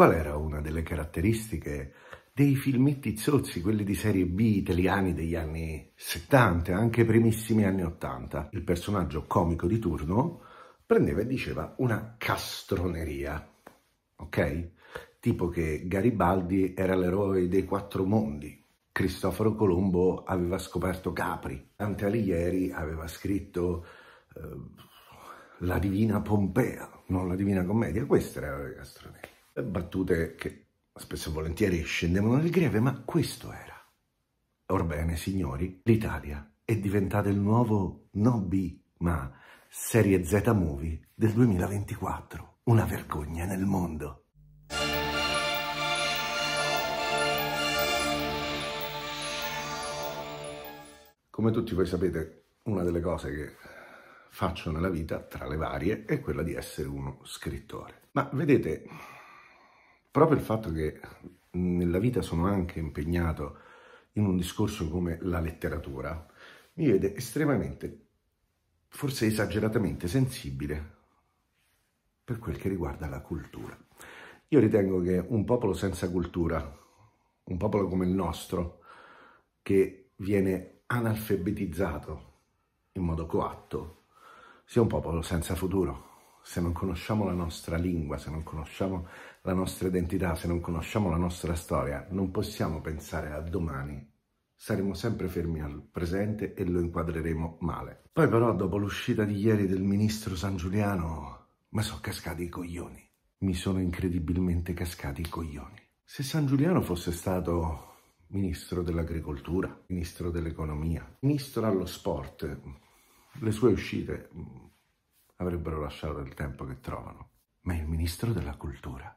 Qual era una delle caratteristiche dei filmetti zozzi, quelli di serie B italiani degli anni 70, anche primissimi anni 80? Il personaggio comico di turno prendeva e diceva una castroneria, ok? Tipo che Garibaldi era l'eroe dei quattro mondi, Cristoforo Colombo aveva scoperto Capri, Dante Alighieri aveva scritto eh, La Divina Pompea, non La Divina Commedia, questa era la castroneria. Eh, battute che spesso e volentieri scendevano nel greve, ma questo era. Orbene, signori, l'Italia è diventata il nuovo no B, ma serie Z movie del 2024. Una vergogna nel mondo. Come tutti voi sapete, una delle cose che faccio nella vita, tra le varie, è quella di essere uno scrittore. Ma vedete, proprio il fatto che nella vita sono anche impegnato in un discorso come la letteratura, mi vede estremamente, forse esageratamente sensibile per quel che riguarda la cultura. Io ritengo che un popolo senza cultura, un popolo come il nostro, che viene analfabetizzato in modo coatto, sia un popolo senza futuro se non conosciamo la nostra lingua, se non conosciamo la nostra identità, se non conosciamo la nostra storia, non possiamo pensare a domani. Saremo sempre fermi al presente e lo inquadreremo male. Poi però, dopo l'uscita di ieri del ministro San Giuliano, mi sono cascati i coglioni. Mi sono incredibilmente cascati i coglioni. Se San Giuliano fosse stato ministro dell'agricoltura, ministro dell'economia, ministro allo sport, le sue uscite avrebbero lasciato il tempo che trovano. Ma il ministro della cultura.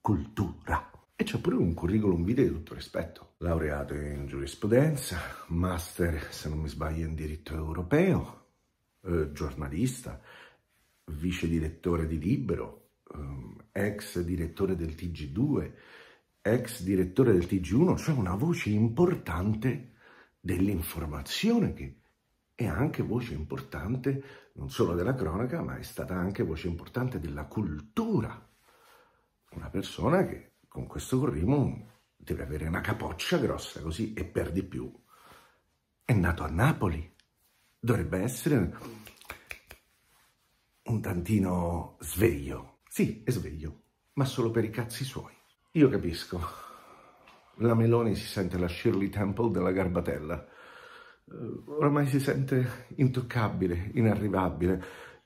Cultura. E c'è pure un curriculum vitae di tutto rispetto. Laureato in giurisprudenza, master, se non mi sbaglio, in diritto europeo, eh, giornalista, vice direttore di Libero, eh, ex direttore del TG2, ex direttore del TG1, cioè una voce importante dell'informazione che è anche voce importante non solo della cronaca, ma è stata anche voce importante della cultura. Una persona che con questo Corrimo deve avere una capoccia grossa così e per di più. È nato a Napoli, dovrebbe essere un tantino sveglio. Sì, è sveglio, ma solo per i cazzi suoi. Io capisco, la Meloni si sente la Shirley Temple della Garbatella eh, ormai si sente intoccabile, inarrivabile,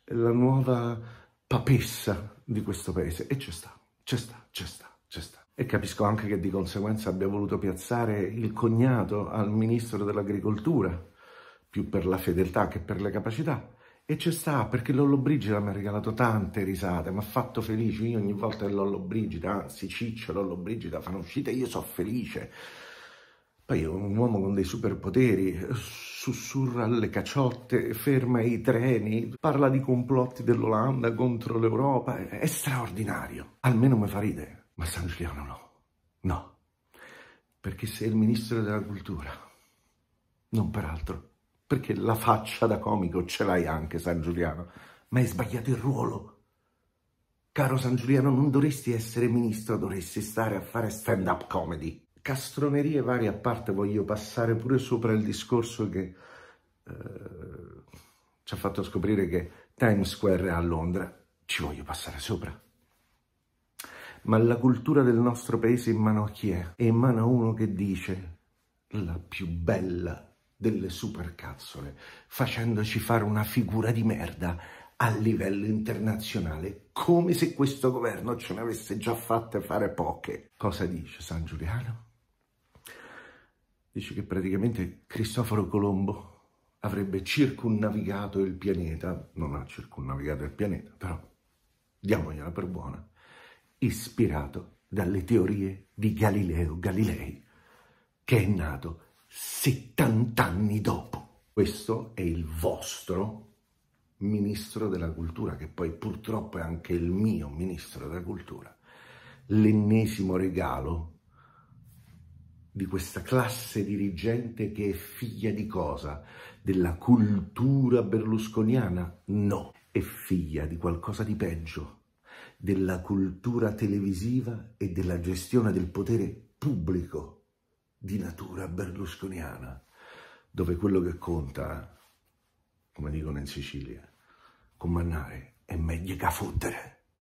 la nuova papessa di questo paese. E ci sta, ci sta, ci sta, ci sta. E capisco anche che di conseguenza abbia voluto piazzare il cognato al ministro dell'agricoltura, più per la fedeltà che per le capacità. E ci sta, perché Lollo Brigida mi ha regalato tante risate, mi ha fatto felice. Io ogni volta che Lollo Brigida, anzi Ciccio Lollo Brigida fanno uscite, io sono felice. Poi un uomo con dei superpoteri sussurra alle caciotte, ferma i treni, parla di complotti dell'Olanda contro l'Europa. È straordinario. Almeno mi fa ridere. Ma San Giuliano no. No. Perché sei il ministro della cultura. Non peraltro. Perché la faccia da comico ce l'hai anche San Giuliano. Ma hai sbagliato il ruolo. Caro San Giuliano, non dovresti essere ministro, dovresti stare a fare stand-up comedy castronerie varie a parte voglio passare pure sopra il discorso che eh, ci ha fatto scoprire che Times Square è a Londra, ci voglio passare sopra. Ma la cultura del nostro paese in mano a chi è? È in mano a uno che dice la più bella delle supercazzole, facendoci fare una figura di merda a livello internazionale, come se questo governo ce ne avesse già fatte fare poche. Cosa dice San Giuliano? dice che praticamente Cristoforo Colombo avrebbe circunnavigato il pianeta, non ha circunnavigato il pianeta, però diamogliela per buona, ispirato dalle teorie di Galileo Galilei, che è nato 70 anni dopo. Questo è il vostro ministro della cultura, che poi purtroppo è anche il mio ministro della cultura, l'ennesimo regalo di questa classe dirigente che è figlia di cosa? Della cultura berlusconiana? No, è figlia di qualcosa di peggio, della cultura televisiva e della gestione del potere pubblico di natura berlusconiana, dove quello che conta, come dicono in Sicilia, comandare è meglio che fottere.